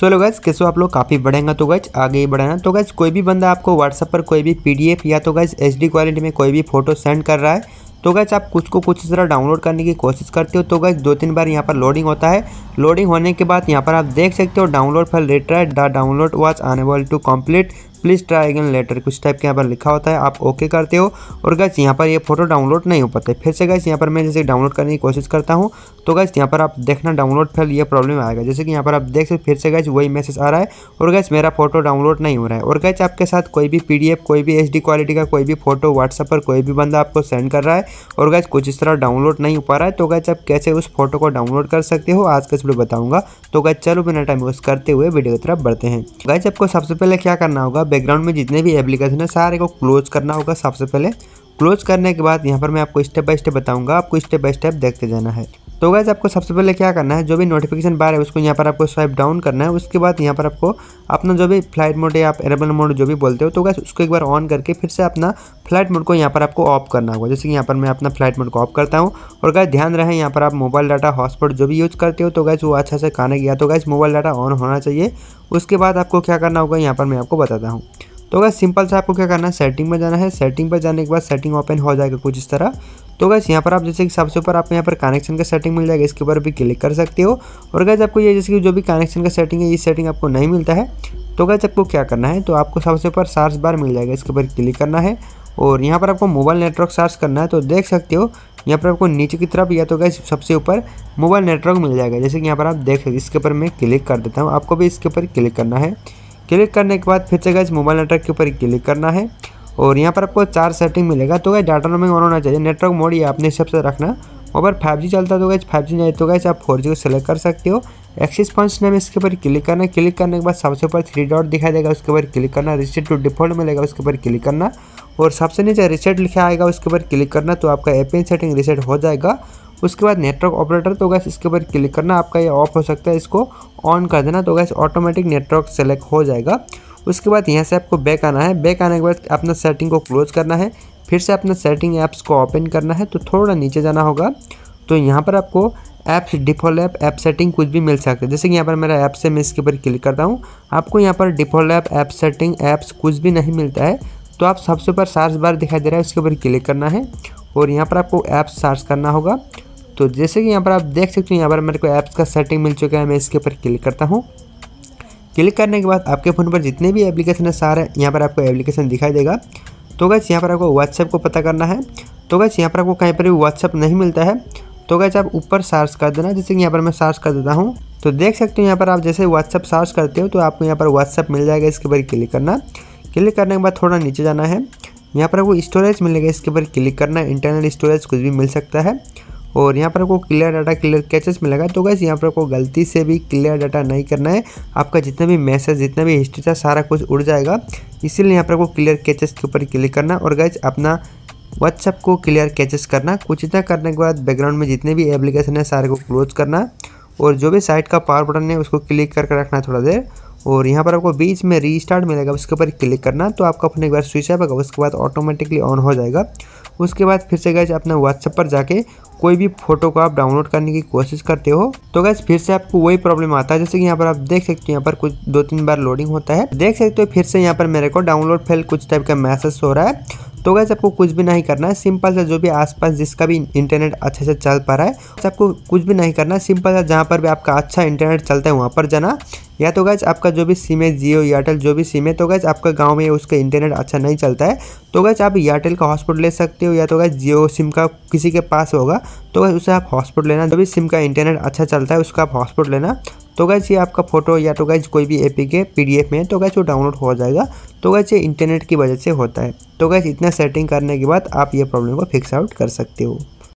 सो लो gas कैसे आप लोग काफ़ी बढ़ेंगे तो गैस आगे ही बढ़ाना तो गैस कोई भी बंदा आपको व्हाट्सअप पर कोई भी पीडीएफ या तो गैस एचडी क्वालिटी में कोई भी फोटो सेंड कर रहा है तो गैस आप कुछ को कुछ इस तरह डाउनलोड करने की कोशिश करते हो तो गैस दो तीन बार यहाँ पर लोडिंग होता है लोडिंग होने के बाद यहाँ पर आप देख सकते हो download for later download watch unable to complete please try again later कुछ टाइप के यहाँ पर लिखा होता है आप ओके करते हो और गैस यहाँ पर ये फोटो डाउनलोड नहीं हो पाते फिर से गैस यहाँ पर मैं जैसे डाउनलोड करने की कोशिश करता हूँ तो गैस यहाँ पर आप देखना डाउनलोड फिर ये प्रॉब्लम आएगा जैसे कि यहाँ पर आप देख सकते फिर से गैस वही मैसेज आ रहा है और गैस मेरा फोटो डाउनलोड नहीं हो रहा है और गैस आपके साथ कोई भी पी कोई भी एच क्वालिटी का कोई भी फोटो व्हाट्सअप पर कोई भी बंदा आपको सेंड कर रहा है और गैस कुछ इस तरह डाउनलोड नहीं हो पा रहा है तो गैस आप कैसे उस फोटो को डाउनलोड कर सकते हो आज का वीडियो बताऊंगा तो गैस चलो बिना टाइम वेस्ट करते हुए वीडियो की तरफ बढ़ते हैं गैस आपको सबसे पहले क्या करना होगा बैकग्राउंड में जितने भी एप्लीकेशन है सारे को क्लोज करना होगा सबसे पहले क्लोज करने के बाद यहाँ पर मैं आपको स्टेप बाय स्टेप बताऊंगा आपको स्टेप बाय स्टेप देखते जाना है तो गैस आपको सबसे पहले क्या करना है जो भी नोटिफिकेशन बार है उसको यहाँ पर आपको स्वाइप डाउन करना है उसके बाद यहाँ पर आपको अपना जो भी फ्लाइट मोड या आप एयरबन मोड जो भी बोलते हो तो गैस उसको एक बार ऑन करके फिर से अपना फ्लाइट मोड को यहाँ पर आपको ऑफ करना होगा जैसे कि यहाँ पर मैं अपना फ्लाइट मोड को ऑफ करता हूँ और गैस ध्यान रहे यहाँ पर आप मोबाइल डाटा हॉटस्पॉट जो भी यूज़ करते हो तो गैस वो अच्छा से खाने गया तो गैस मोबाइल डाटा ऑन होना चाहिए उसके बाद आपको क्या करना होगा यहाँ पर मैं आपको बताता हूँ तो अगर सिंपल से आपको क्या करना है सेटिंग में जाना है सेटिंग पर जाने के बाद सेटिंग ओपन हो जाएगा कुछ इस तरह तो गैस यहाँ पर आप जैसे कि सबसे ऊपर आपको यहाँ पर कनेक्शन का सेटिंग मिल जाएगा इसके ऊपर भी क्लिक कर सकते हो और गैस आपको ये जैसे कि जो भी कनेक्शन का सेटिंग है ये सेटिंग आपको नहीं मिलता है तो गैस आपको क्या करना है तो आपको सबसे ऊपर सार्च बार मिल जाएगा इसके ऊपर क्लिक करना है और यहाँ पर आपको मोबाइल नेटवर्क सर्च करना है तो देख सकते हो यहाँ पर आपको नीचे की तरफ या तो गैस सबसे ऊपर मोबाइल नेटवर्क मिल जाएगा जैसे कि यहाँ पर आप देख सकते इसके ऊपर मैं क्लिक कर देता हूँ आपको भी इसके ऊपर क्लिक करना है क्लिक करने के बाद फिर से गैस मोबाइल नेटवर्क के ऊपर क्लिक करना है और यहाँ पर आपको चार सेटिंग मिलेगा तो क्या डाटा रोमिंग ऑन होना चाहिए नेटवर्क मोड ये अपने हिसाब से रखना मोबाइल फाइव जी चलता तो गई फाइव जी नहीं तो गई आप फोर जी को सेलेक्ट कर सकते हो एक्सिस पॉइंट्स नाम इसके ऊपर क्लिक करना क्लिक करने के बाद सबसे ऊपर थ्री डॉट दिखाई देगा उसके ऊपर क्लिक करना रिसेट टू डिफॉल्ट मिलेगा उसके ऊपर क्लिक करना और सबसे नीचे रिसेट लिखा आएगा उसके ऊपर क्लिक करना तो आपका एपिन सेटिंग रिसेट हो जाएगा उसके बाद नेटवर्क ऑपरेटर तो गैस इसके ऊपर क्लिक करना आपका ये ऑफ हो सकता है इसको ऑन कर देना तो गैस ऑटोमेटिक नेटवर्क सेलेक्ट हो जाएगा उसके बाद यहाँ से आपको बैक आना है बैक आने के बाद अपना सेटिंग को क्लोज करना है फिर से अपना सेटिंग ऐप्स को ओपन करना है तो थोड़ा नीचे जाना होगा तो यहाँ पर आपको apps default app app setting कुछ भी मिल सकता है जैसे कि यहाँ पर मेरा ऐप से मैं इसके ऊपर क्लिक करता हूँ आपको यहाँ पर default app app setting apps कुछ भी नहीं मिलता है तो आप सबसे ऊपर सर्च बार दिखाई दे रहा है उसके ऊपर क्लिक करना है और यहाँ पर आपको ऐप्स सर्च करना होगा तो जैसे कि यहाँ पर आप देख सकते हो यहाँ पर मेरे को ऐप्स का सेटिंग मिल चुका है मैं इसके ऊपर क्लिक करता हूँ क्लिक करने के बाद आपके फ़ोन पर जितने भी एप्लीकेशन है सारे यहाँ पर आपको एप्लीकेशन दिखाई देगा तो गैस यहाँ पर आपको व्हाट्सएप को पता करना है तो गैस यहाँ पर आपको कहीं पर भी व्हाट्सएप नहीं मिलता है तो गैस आप ऊपर सर्च कर देना जैसे कि यहाँ पर मैं सर्च कर देता हूँ तो देख सकते हो यहाँ पर आप जैसे व्हाट्सअप सर्च करते हो तो आपको यहाँ पर व्हाट्सअप मिल जाएगा इसके ऊपर क्लिक करना क्लिक करने के बाद थोड़ा नीचे जाना है यहाँ पर आपको स्टोरेज मिलेगा इसके ऊपर क्लिक करना इंटरनल स्टोरेज कुछ भी मिल सकता है और यहाँ पर आपको क्लियर डाटा क्लियर कैचेस मिलेगा तो गैस यहाँ पर आपको गलती से भी क्लियर डाटा नहीं करना है आपका जितना भी मैसेज जितना भी हिस्ट्री था सारा कुछ उड़ जाएगा इसीलिए यहाँ पर आपको क्लियर कैचेस के ऊपर क्लिक करना और गैस अपना व्हाट्सअप को क्लियर कैचेस करना कुछ इतना करने के बाद बैकग्राउंड में जितने भी एप्लीकेशन है सारे को क्लोज करना और जो भी साइट का पावर बटन है उसको क्लिक करके रखना थोड़ा देर और यहाँ पर आपको बीच में रीस्टार्ट मिलेगा उसके ऊपर क्लिक करना तो आपका अपने एक बार स्विच ऑफ होगा उसके बाद ऑटोमेटिकली ऑन हो जाएगा उसके बाद फिर से गैस अपने व्हाट्सएप पर जाके कोई भी फोटो को आप डाउनलोड करने की कोशिश करते हो तो गैस फिर से आपको वही प्रॉब्लम आता है जैसे कि यहाँ पर आप देख सकते हो यहाँ पर कुछ दो तीन बार लोडिंग होता है देख सकते हो फिर से यहाँ पर मेरे को डाउनलोड फेल कुछ टाइप का मैसेज हो रहा है तो गैस आपको कुछ भी नहीं करना है सिंपल सा जो भी आसपास जिसका भी इंटरनेट अच्छे से चल पा रहा है आपको कुछ भी नहीं करना है सिंपल सा जहाँ पर भी आपका अच्छा इंटरनेट चलता है वहाँ पर जाना या तो गैस आपका जो भी सिम है जियो एयरटेल जो भी सिम है तो गैस आपका गांव में उसका इंटरनेट अच्छा नहीं चलता है तो गैस आप एयरटेल का हॉस्पिटल ले सकते हो या तो गैस जियो सिम का किसी के पास होगा तो गैस उसे आप हॉस्पिटल लेना जो भी सिम का इंटरनेट अच्छा चलता है उसका आप हॉस्पिटल लेना तो गैस ये आपका फोटो या तो गैस कोई भी एपी के पी में है तो गैस वो डाउनलोड हो जाएगा तो गैस ये इंटरनेट की वजह से होता है तो गैस इतना सेटिंग करने के बाद आप ये प्रॉब्लम को फिक्स आउट कर सकते हो